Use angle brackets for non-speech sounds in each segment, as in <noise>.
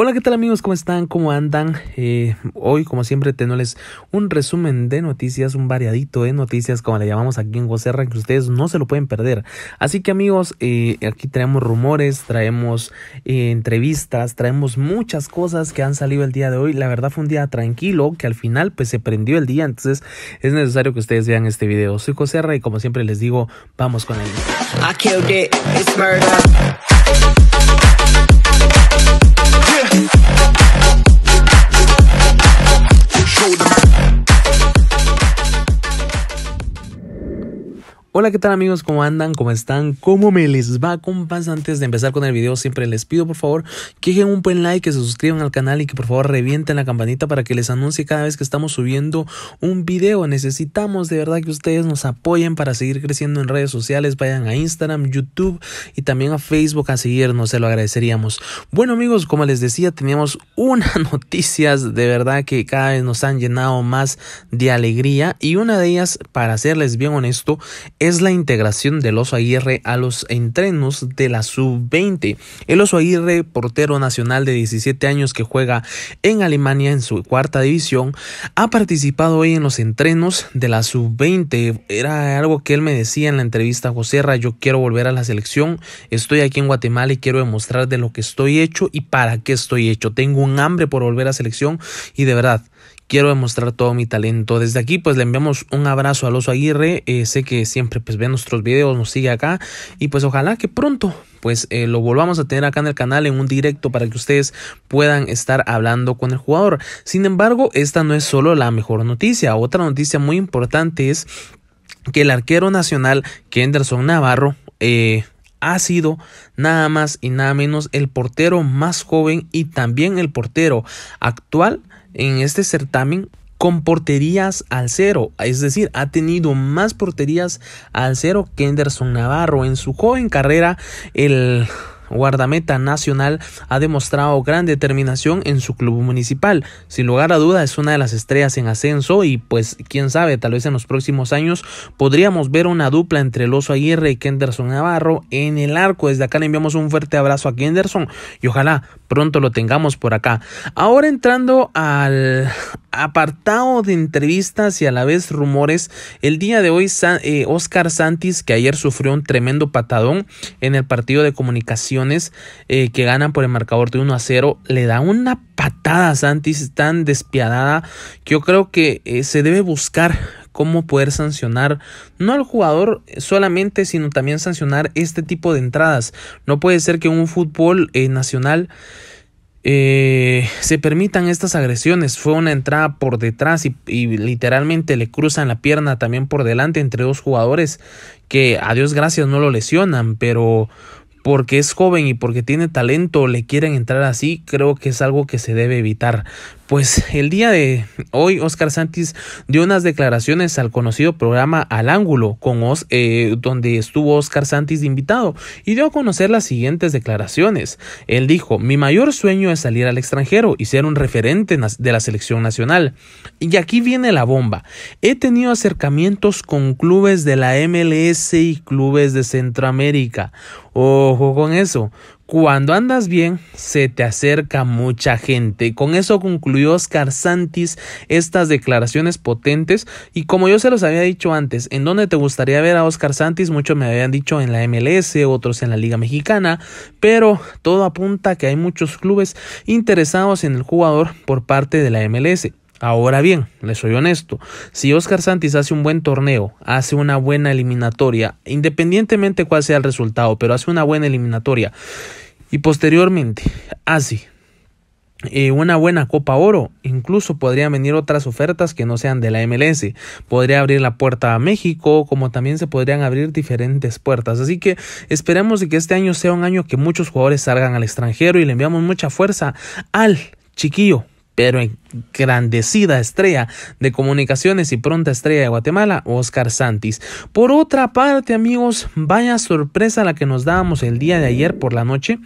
Hola, ¿qué tal amigos? ¿Cómo están? ¿Cómo andan? Eh, hoy, como siempre, tenemos un resumen de noticias, un variadito de noticias, como le llamamos aquí en Gocerra, que ustedes no se lo pueden perder. Así que amigos, eh, aquí traemos rumores, traemos eh, entrevistas, traemos muchas cosas que han salido el día de hoy. La verdad fue un día tranquilo, que al final pues se prendió el día, entonces es necesario que ustedes vean este video. Soy Gocerra y como siempre les digo, vamos con él. Hola, ¿qué tal amigos? ¿Cómo andan? ¿Cómo están? ¿Cómo me les va, compas? Antes de empezar con el video, siempre les pido por favor que dejen un buen like, que se suscriban al canal y que por favor revienten la campanita para que les anuncie cada vez que estamos subiendo un video. Necesitamos de verdad que ustedes nos apoyen para seguir creciendo en redes sociales. Vayan a Instagram, YouTube y también a Facebook a seguirnos, se lo agradeceríamos. Bueno amigos, como les decía, teníamos unas <laughs> noticias de verdad que cada vez nos han llenado más de alegría y una de ellas, para serles bien honesto, es la integración del Oso Aguirre a los entrenos de la sub-20. El Oso Aguirre, portero nacional de 17 años que juega en Alemania en su cuarta división, ha participado hoy en los entrenos de la sub-20. Era algo que él me decía en la entrevista a José Ra, yo quiero volver a la selección, estoy aquí en Guatemala y quiero demostrar de lo que estoy hecho y para qué estoy hecho. Tengo un hambre por volver a selección y de verdad quiero demostrar todo mi talento. Desde aquí pues le enviamos un abrazo al oso Aguirre, eh, sé que siempre pues ve nuestros videos, nos sigue acá y pues ojalá que pronto pues eh, lo volvamos a tener acá en el canal en un directo para que ustedes puedan estar hablando con el jugador. Sin embargo, esta no es solo la mejor noticia, otra noticia muy importante es que el arquero nacional Kenderson Navarro eh, ha sido nada más y nada menos el portero más joven y también el portero actual en este certamen con porterías al cero, es decir, ha tenido más porterías al cero que Anderson Navarro en su joven carrera el guardameta nacional, ha demostrado gran determinación en su club municipal. Sin lugar a duda es una de las estrellas en ascenso y pues quién sabe, tal vez en los próximos años podríamos ver una dupla entre el oso Aguirre y Kenderson Navarro en el arco. Desde acá le enviamos un fuerte abrazo a Kenderson y ojalá pronto lo tengamos por acá. Ahora entrando al apartado de entrevistas y a la vez rumores, el día de hoy Oscar eh, Santis, que ayer sufrió un tremendo patadón en el partido de comunicación eh, que ganan por el marcador de 1 a 0. Le da una patada a Santis tan despiadada. Que yo creo que eh, se debe buscar cómo poder sancionar no al jugador solamente, sino también sancionar este tipo de entradas. No puede ser que un fútbol eh, nacional... se permitan estas agresiones. Fue una entrada por detrás y, y, literalmente le cruzan la pierna también por delante entre dos jugadores que a Dios gracias no lo lesionan, pero porque es joven y porque tiene talento le quieren entrar así, creo que es algo que se debe evitar. Pues el día de hoy Oscar Santis dio unas declaraciones al conocido programa Al Ángulo, con Os, eh, donde estuvo Oscar Santis de invitado, y dio a conocer las siguientes declaraciones. Él dijo, mi mayor sueño es salir al extranjero y ser un referente de la selección nacional. Y aquí viene la bomba. He tenido acercamientos con clubes de la MLS y clubes de Centroamérica. Oh, ojo con eso. Cuando andas bien, se te acerca mucha gente. Con eso concluyó Oscar Santis estas declaraciones potentes. Y como yo se los había dicho antes, ¿en dónde te gustaría ver a Oscar Santis? Muchos me habían dicho en la MLS, otros en la Liga Mexicana. Pero todo apunta a que hay muchos clubes interesados en el jugador por parte de la MLS. Ahora bien, les soy honesto, si Oscar Santis hace un buen torneo, hace una buena eliminatoria, independientemente cuál sea el resultado, pero hace una buena eliminatoria y posteriormente hace eh, una buena Copa Oro, incluso podrían venir otras ofertas que no sean de la MLS, podría abrir la puerta a México, como también se podrían abrir diferentes puertas, así que de que este año sea un año que muchos jugadores salgan al extranjero y le enviamos mucha fuerza al chiquillo pero engrandecida estrella de comunicaciones y pronta estrella de Guatemala, Oscar Santis. Por otra parte, amigos, vaya sorpresa la que nos dábamos el día de ayer por la noche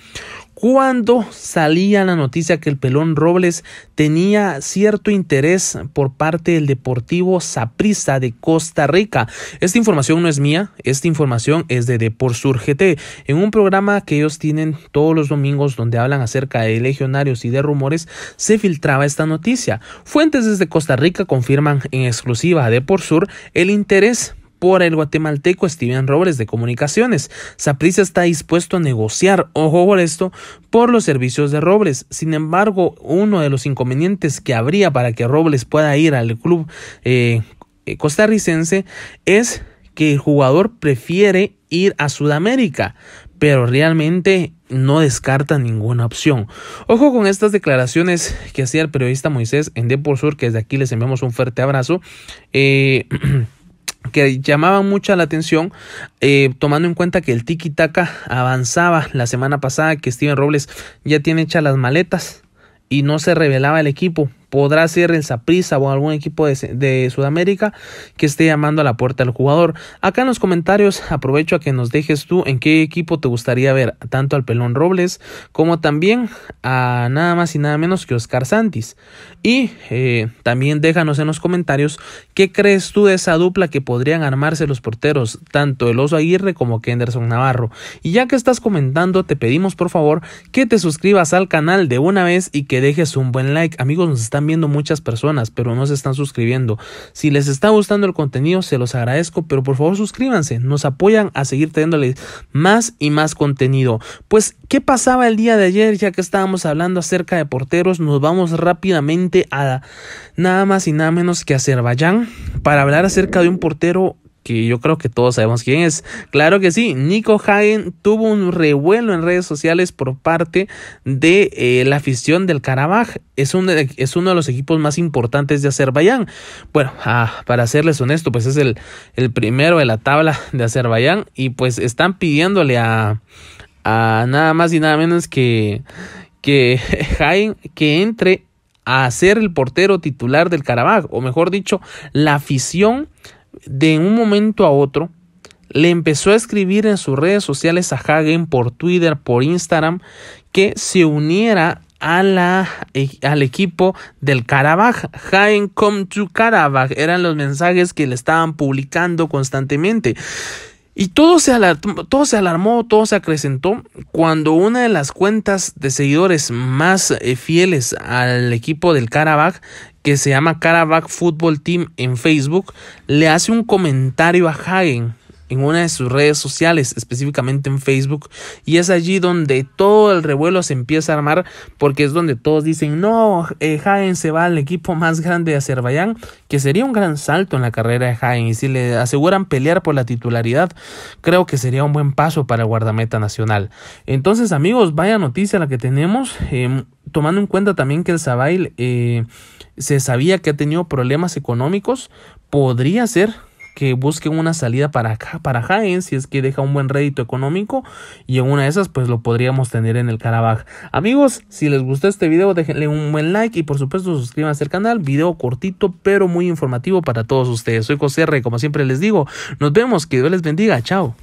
cuando salía la noticia que el pelón Robles tenía cierto interés por parte del Deportivo Saprissa de Costa Rica. Esta información no es mía, esta información es de sur GT, en un programa que ellos tienen todos los domingos donde hablan acerca de legionarios y de rumores, se filtraba esta noticia. Fuentes desde Costa Rica confirman en exclusiva a sur el interés por el guatemalteco Steven Robles de Comunicaciones. Saprissa está dispuesto a negociar, ojo por esto, por los servicios de Robles. Sin embargo, uno de los inconvenientes que habría para que Robles pueda ir al club eh, eh, costarricense es que el jugador prefiere ir a Sudamérica, pero realmente no descarta ninguna opción. Ojo con estas declaraciones que hacía el periodista Moisés en Depor Sur, que desde aquí les enviamos un fuerte abrazo. Eh, <clears throat> que llamaba mucha la atención, eh, tomando en cuenta que el tiki taka avanzaba la semana pasada, que Steven Robles ya tiene hechas las maletas y no se revelaba el equipo podrá ser el Zaprisa o algún equipo de, Sudamérica que esté llamando a la puerta al jugador. Acá en los comentarios aprovecho a que nos dejes tú en qué equipo te gustaría ver tanto al Pelón Robles como también a nada más y nada menos que Oscar Santis. Y eh, también déjanos en los comentarios qué crees tú de esa dupla que podrían armarse los porteros, tanto el Oso Aguirre como Kenderson Navarro. Y ya que estás comentando, te pedimos por favor que te suscribas al canal de una vez y que dejes un buen like. Amigos, nos están viendo muchas personas, pero no se están suscribiendo. Si les está gustando el contenido, se los agradezco, pero por favor suscríbanse, nos apoyan a seguir trayéndoles más y más contenido. Pues, ¿qué pasaba el día de ayer? Ya que estábamos hablando acerca de porteros, nos vamos rápidamente a nada más y nada menos que Azerbaiyán para hablar acerca de un portero que yo creo que todos sabemos quién es. Claro que sí, Nico Hagen tuvo un revuelo en redes sociales por parte de eh, la afición del Karabaj. Es, un, eh, es uno de los equipos más importantes de Azerbaiyán. Bueno, ah, para serles honesto, pues es el, primero de la tabla de Azerbaiyán y pues están pidiéndole a, a nada más y nada menos que, que <laughs> Hagen que entre a ser el portero titular del Karabaj, o mejor dicho, la afición de un momento a otro, le empezó a escribir en sus redes sociales a Hagen por Twitter, por Instagram, que se uniera a la, eh, al equipo del Karabaj. Hagen come to Karabaj eran los mensajes que le estaban publicando constantemente. Y todo se, alarmó, todo se alarmó, todo se acrecentó cuando una de las cuentas de seguidores más eh, fieles al equipo del Karabakh, que se llama Karabakh Football Team en Facebook, le hace un comentario a Hagen en una de sus redes sociales, específicamente en Facebook, y es allí donde todo el revuelo se empieza a armar porque es donde todos dicen, no, Jaén eh, se va al equipo más grande de Azerbaiyán, que sería un gran salto en la carrera de Jaén, y si le aseguran pelear por la titularidad, creo que sería un buen paso para el guardameta nacional. Entonces amigos, vaya noticia la que tenemos. Em, tomando en cuenta también que el Sabail eh, se sabía que ha tenido problemas económicos, podría ser que busquen una salida para acá, para Jaén, si es que deja un buen rédito económico y en una de esas pues lo podríamos tener en el Carabaj. Amigos, si les gustó este video déjenle un buen like y por supuesto suscríbanse al canal, video cortito pero muy informativo para todos ustedes. Soy Coserre, como siempre les digo, nos vemos, que Dios les bendiga, chao.